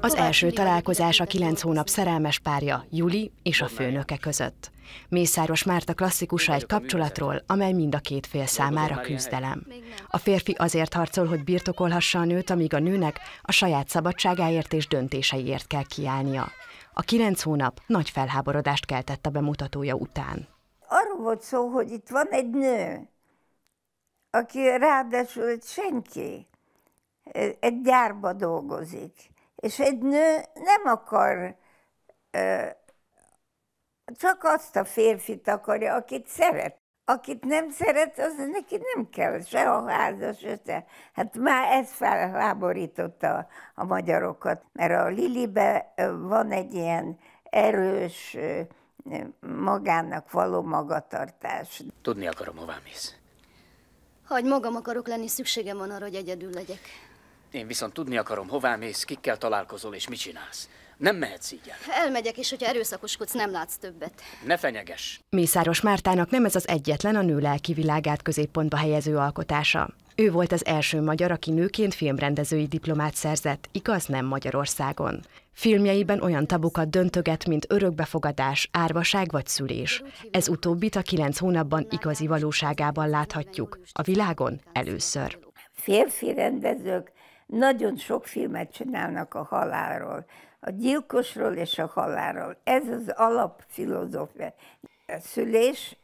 Az első találkozás a kilenc hónap szerelmes párja, Juli és a főnöke között. Mészáros Márta klasszikusa egy kapcsolatról, amely mind a két fél számára küzdelem. A férfi azért harcol, hogy birtokolhassa a nőt, amíg a nőnek a saját szabadságáért és döntéseiért kell kiállnia. A kilenc hónap nagy felháborodást keltett a bemutatója után. Arról volt szó, hogy itt van egy nő, aki ráadásul egy senki egy gyárba dolgozik, és egy nő nem akar, csak azt a férfit akarja, akit szeret. Akit nem szeret, az neki nem kell, se a házas, se. Hát már ez felháborította a magyarokat, mert a Lilibe van egy ilyen erős magának való magatartás. Tudni akarom, hová mész. Hogy magam akarok lenni, szükségem van arra, hogy egyedül legyek. Én viszont tudni akarom, hová mész, kikkel találkozol és mit csinálsz. Nem mehetsz így el. Elmegyek, és hogyha erőszakoskodsz, nem látsz többet. Ne fenyeges! Mészáros Mártának nem ez az egyetlen a nő lelki világát középpontba helyező alkotása. Ő volt az első magyar, aki nőként filmrendezői diplomát szerzett, igaz nem Magyarországon. Filmjeiben olyan tabukat döntöget, mint örökbefogadás, árvaság vagy szülés. Ez utóbbit a kilenc hónapban igazi valóságában láthatjuk, a világon először. Férfi rendezők nagyon sok filmet csinálnak a halálról, a gyilkosról és a halálról. Ez az alapfilozófia. A szülés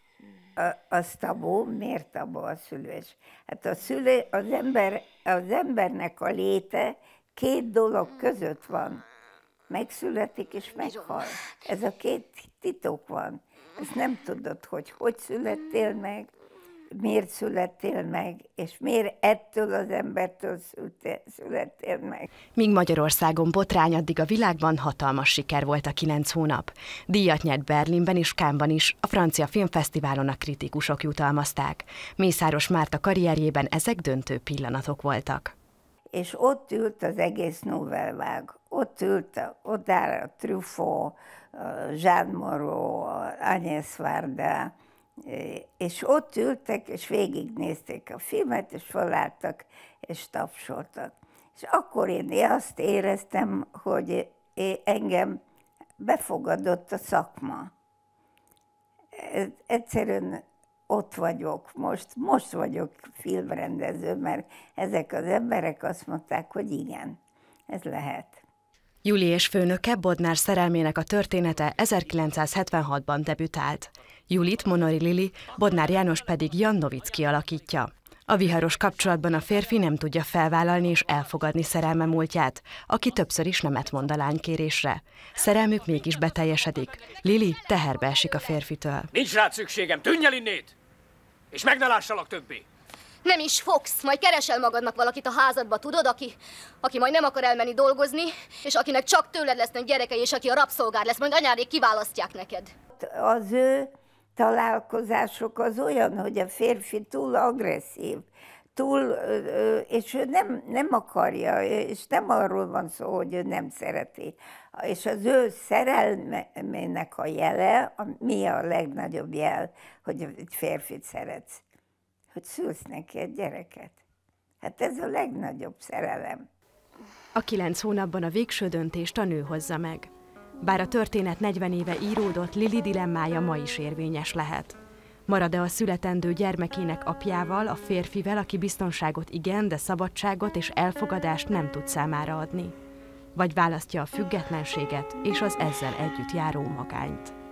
a, az tabó, miért tabó a szülés? Hát a szülé, az, ember, az embernek a léte két dolog között van. Megszületik és meghal. Ez a két titok van. Ezt nem tudod, hogy hogy születtél meg, miért születtél meg, és miért ettől az embertől születtél meg. Míg Magyarországon botrány, addig a világban hatalmas siker volt a kilenc hónap. Díjat nyert Berlinben és Kámban is, a francia filmfesztiválon a kritikusok jutalmazták. Mészáros Márta karrierjében ezek döntő pillanatok voltak. És ott ült az egész novellvág, ott ült a, ott áll a Truffaut, Jean Moreau, Agnes Varda, és ott ültek, és végignézték a filmet, és felálltak, és tapsoltak. És akkor én azt éreztem, hogy engem befogadott a szakma. E, egyszerűen ott vagyok most, most vagyok filmrendező, mert ezek az emberek azt mondták, hogy igen, ez lehet. Júli és főnöke Bodnár szerelmének a története 1976-ban debütált. Julit Monori Lili, Bodnár János pedig Jan Novicki alakítja. A viharos kapcsolatban a férfi nem tudja felvállalni és elfogadni szerelme múltját, aki többször is nemet mond a lány kérésre. Szerelmük mégis beteljesedik. Lili teherbe esik a férfitől. Nincs rá szükségem, tűnj el innét! És meg ne lássalak többé! Nem is fogsz. Majd keresel magadnak valakit a házadba, tudod, aki, aki majd nem akar elmenni dolgozni, és akinek csak tőled lesznek gyerekei, és aki a rabszolgár lesz, majd anyádék kiválasztják neked. Az ő találkozások az olyan, hogy a férfi túl agresszív, túl, és ő nem, nem akarja, és nem arról van szó, hogy ő nem szereti. És az ő szerelmének a jele, mi a legnagyobb jel, hogy egy férfit szeretsz? hogy szülsz neki egy gyereket. Hát ez a legnagyobb szerelem. A kilenc hónapban a végső döntést a nő hozza meg. Bár a történet 40 éve íródott, Lili dilemmája ma is érvényes lehet. Marad-e a születendő gyermekének apjával, a férfivel, aki biztonságot igen, de szabadságot és elfogadást nem tud számára adni? Vagy választja a függetlenséget és az ezzel együtt járó magányt?